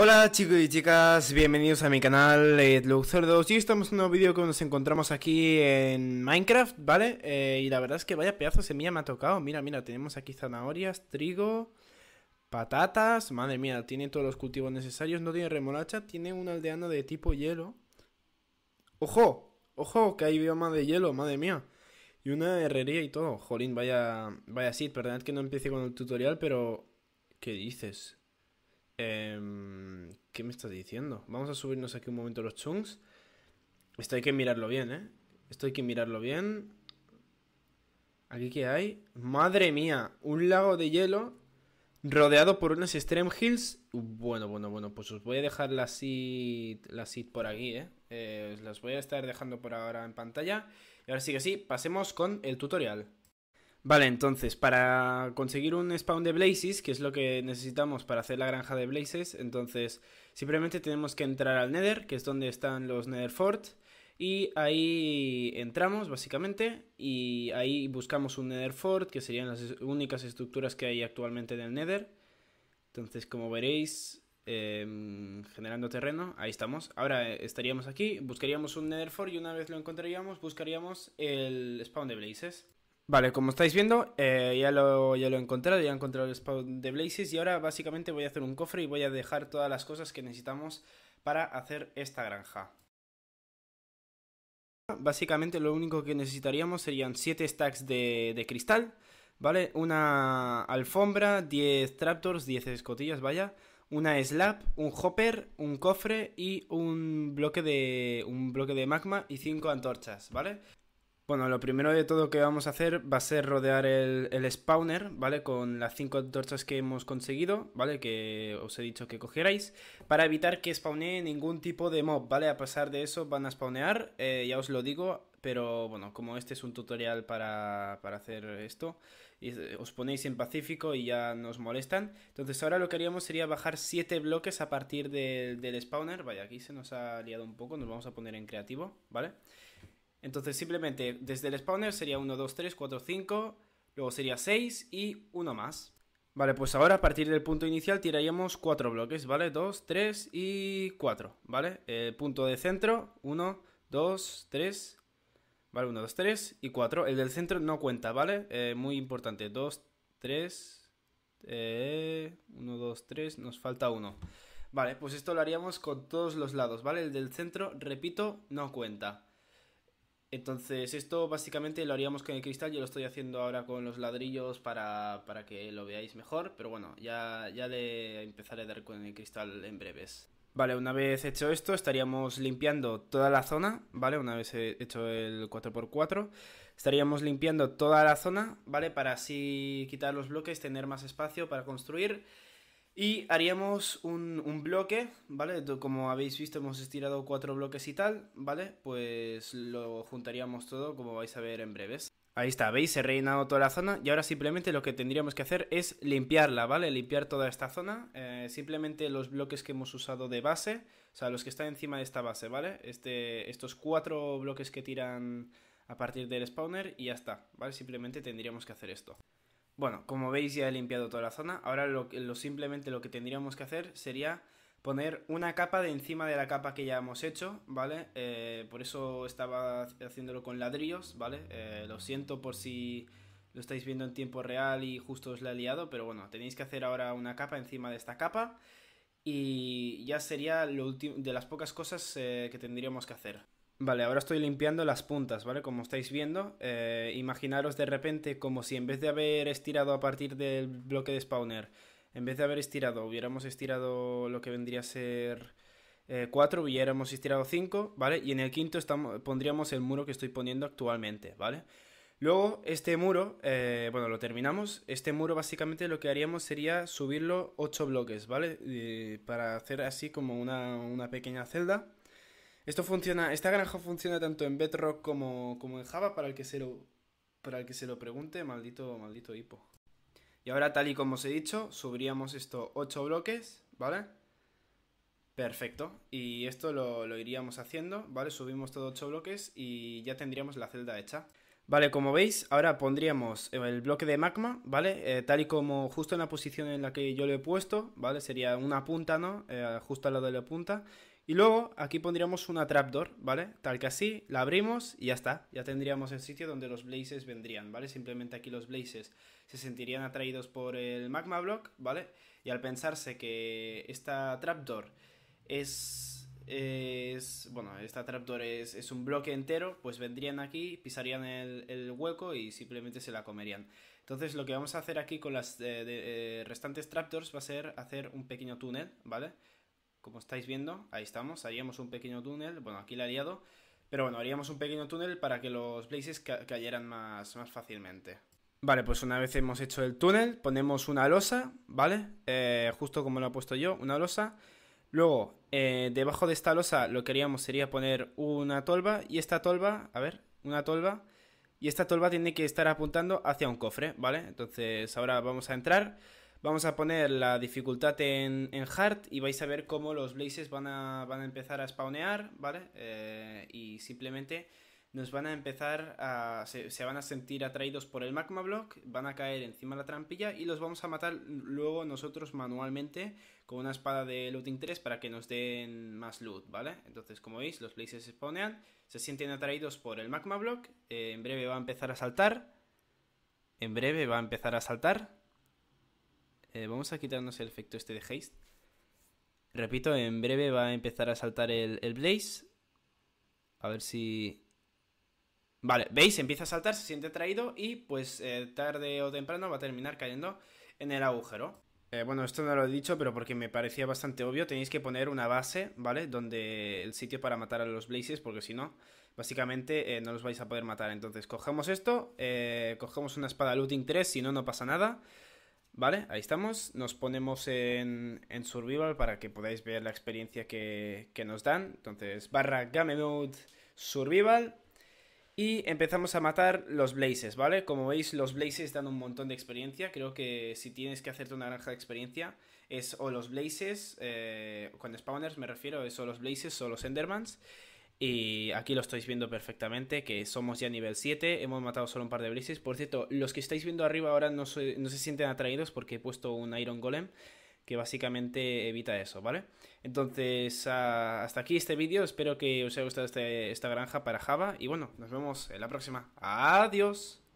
Hola chicos y chicas, bienvenidos a mi canal eh, 2 y estamos en un nuevo vídeo que nos encontramos aquí en Minecraft, ¿vale? Eh, y la verdad es que vaya pedazo de semilla me ha tocado, mira, mira, tenemos aquí zanahorias, trigo, patatas, madre mía, tiene todos los cultivos necesarios, no tiene remolacha, tiene un aldeano de tipo hielo. ¡Ojo! ¡Ojo! Que hay bioma de hielo, madre mía. Y una herrería y todo, jolín, vaya, vaya sí, perdonad que no empiece con el tutorial, pero... ¿Qué dices? Em, ¿Qué me estás diciendo? Vamos a subirnos aquí un momento los chunks. Esto hay que mirarlo bien, ¿eh? Esto hay que mirarlo bien. ¿Aquí qué hay? ¡Madre mía! Un lago de hielo rodeado por unas Extreme Hills. Bueno, bueno, bueno, pues os voy a dejar la seed, la por aquí, ¿eh? eh os las voy a estar dejando por ahora en pantalla. Y ahora sí que sí, pasemos con el tutorial. Vale, entonces, para conseguir un spawn de blazes, que es lo que necesitamos para hacer la granja de blazes, entonces simplemente tenemos que entrar al nether, que es donde están los nether y ahí entramos básicamente, y ahí buscamos un nether que serían las únicas estructuras que hay actualmente en el nether. Entonces, como veréis, em, generando terreno, ahí estamos. Ahora eh, estaríamos aquí, buscaríamos un nether y una vez lo encontraríamos, buscaríamos el spawn de blazes. Vale, como estáis viendo, eh, ya, lo, ya lo he encontrado, ya he encontrado el spawn de Blazes y ahora básicamente voy a hacer un cofre y voy a dejar todas las cosas que necesitamos para hacer esta granja. Básicamente lo único que necesitaríamos serían 7 stacks de, cristal, ¿vale? Una alfombra, 10 traptors 10 escotillas, vaya, una slab, un hopper, un cofre y un bloque de, un bloque de magma y 5 antorchas, ¿vale? Bueno, lo primero de todo que vamos a hacer va a ser rodear el, spawner, ¿vale? Con las cinco torchas que hemos conseguido, ¿vale? Que os he dicho que cogierais, para evitar que spawnee ningún tipo de mob, ¿vale? A pesar de eso van a spawnear, eh, ya os lo digo, pero bueno, como este es un tutorial para, hacer esto, eh, os ponéis en pacífico y ya nos molestan. Entonces ahora lo que haríamos sería bajar 7 bloques a partir del, del spawner. Vaya, aquí se nos ha liado un poco, nos vamos a poner en creativo, ¿vale? vale entonces simplemente desde el spawner sería 1, 2, 3, 4, 5, luego sería 6 y uno más. Vale, pues ahora a partir del punto inicial tiraríamos 4 bloques, ¿vale? 2, 3 y 4, ¿vale? Eh, punto de centro, 1, 2, 3, ¿vale? 1, 2, 3 y 4. El del centro no cuenta, ¿vale? Eh, muy importante, 2, 3, 1, 2, 3, nos falta 1. Vale, pues esto lo haríamos con todos los lados, ¿vale? El del centro, repito, no cuenta. Entonces, esto básicamente lo haríamos con el cristal, yo lo estoy haciendo ahora con los ladrillos para, que lo veáis mejor, pero bueno, ya, ya de empezaré a dar con el cristal en breves. Vale, una vez hecho esto, estaríamos limpiando toda la zona, ¿vale? Una vez hecho el 4x4, estaríamos limpiando toda la zona, ¿vale? Para así quitar los bloques, tener más espacio para construir. Y haríamos un, bloque, ¿vale? Como habéis visto, hemos estirado cuatro bloques y tal, ¿vale? Pues lo juntaríamos todo, como vais a ver en breves. Ahí está, ¿veis? He rellenado toda la zona y ahora simplemente lo que tendríamos que hacer es limpiarla, ¿vale? Limpiar toda esta zona, eh, simplemente los bloques que hemos usado de base, o sea, los que están encima de esta base, ¿vale? Este, estos cuatro bloques que tiran a partir del spawner y ya está, ¿vale? Simplemente tendríamos que hacer esto. Bueno, como veis ya he limpiado toda la zona. Ahora lo, simplemente lo que tendríamos que hacer sería poner una capa de encima de la capa que ya hemos hecho, ¿vale? Eh, por eso estaba haciéndolo con ladrillos, ¿vale? Eh, lo siento por si lo estáis viendo en tiempo real y justo os la he liado, pero bueno, tenéis que hacer ahora una capa encima de esta capa y ya sería lo de las pocas cosas eh, que tendríamos que hacer. Vale, ahora estoy limpiando las puntas, ¿vale? Como estáis viendo, eh, imaginaros de repente como si en vez de haber estirado a partir del bloque de spawner, en vez de haber estirado, hubiéramos estirado lo que vendría a ser 4, eh, hubiéramos estirado 5, ¿vale? Y en el quinto estamos, pondríamos el muro que estoy poniendo actualmente, ¿vale? Luego, este muro, eh, bueno, lo terminamos. Este muro básicamente lo que haríamos sería subirlo 8 bloques, ¿vale? para hacer así como una pequeña celda. Esto funciona, esta granja funciona tanto en Bedrock como, como en Java para el que se lo, para el que se lo pregunte, maldito, maldito hipo. Y ahora, tal y como os he dicho, subiríamos esto 8 bloques, ¿vale? Perfecto. Y esto lo, iríamos haciendo, ¿vale? Subimos todos 8 bloques y ya tendríamos la celda hecha. Vale, como veis, ahora pondríamos el bloque de magma, ¿vale? Eh, tal y como justo en la posición en la que yo lo he puesto, ¿vale? Sería una punta, ¿no? Eh, justo al lado de la punta. Y luego aquí pondríamos una trapdoor, ¿vale? Tal que así, la abrimos y ya está. Ya tendríamos el sitio donde los blazes vendrían, ¿vale? Simplemente aquí los blazes se sentirían atraídos por el magma block, ¿vale? Y al pensarse que esta trapdoor es... es bueno, esta trapdoor es, es un bloque entero, pues vendrían aquí, pisarían el, hueco y simplemente se la comerían. Entonces lo que vamos a hacer aquí con las eh, eh, restantes trapdoors va a ser hacer un pequeño túnel, ¿vale? vale como estáis viendo, ahí estamos, haríamos un pequeño túnel, bueno, aquí la he liado, pero bueno, haríamos un pequeño túnel para que los blazes cayeran más, más fácilmente. Vale, pues una vez hemos hecho el túnel, ponemos una losa, ¿vale? Eh, justo como lo he puesto yo, una losa. Luego, eh, debajo de esta losa lo que haríamos sería poner una tolva y esta tolva, a ver, una tolva. Y esta tolva tiene que estar apuntando hacia un cofre, ¿vale? Entonces ahora vamos a entrar Vamos a poner la dificultad en, Heart hard y vais a ver cómo los blazes van a, empezar a spawnear, ¿vale? Eh, y simplemente nos van a empezar a... Se, van a sentir atraídos por el magma block, van a caer encima de la trampilla y los vamos a matar luego nosotros manualmente con una espada de looting 3 para que nos den más loot, ¿vale? Entonces, como veis, los blazes spawnean, se sienten atraídos por el magma block, eh, en breve va a empezar a saltar, en breve va a empezar a saltar, eh, vamos a quitarnos el efecto este de haste. Repito, en breve va a empezar a saltar el, Blaze. A ver si... Vale, ¿veis? Empieza a saltar, se siente atraído y pues eh, tarde o temprano va a terminar cayendo en el agujero. Eh, bueno, esto no lo he dicho, pero porque me parecía bastante obvio, tenéis que poner una base, ¿vale? Donde el sitio para matar a los blazes, porque si no, básicamente no los vais a poder matar. Entonces, cogemos esto, cogemos una espada looting 3, si no, no pasa nada. Vale, ahí estamos. Nos ponemos en, Survival para que podáis ver la experiencia que, nos dan. Entonces, barra Game Mode Survival. Y empezamos a matar los blazes, ¿vale? Como veis, los blazes dan un montón de experiencia. Creo que si tienes que hacerte una granja de experiencia, es o los blazes, eh, con spawners me refiero, es o los blazes o los endermans. Y aquí lo estáis viendo perfectamente, que somos ya nivel 7, hemos matado solo un par de brises. Por cierto, los que estáis viendo arriba ahora no se, sienten atraídos porque he puesto un Iron Golem que básicamente evita eso, ¿vale? Entonces, ah, hasta aquí este vídeo, espero que os haya gustado este, esta granja para Java y bueno, nos vemos en la próxima. ¡Adiós!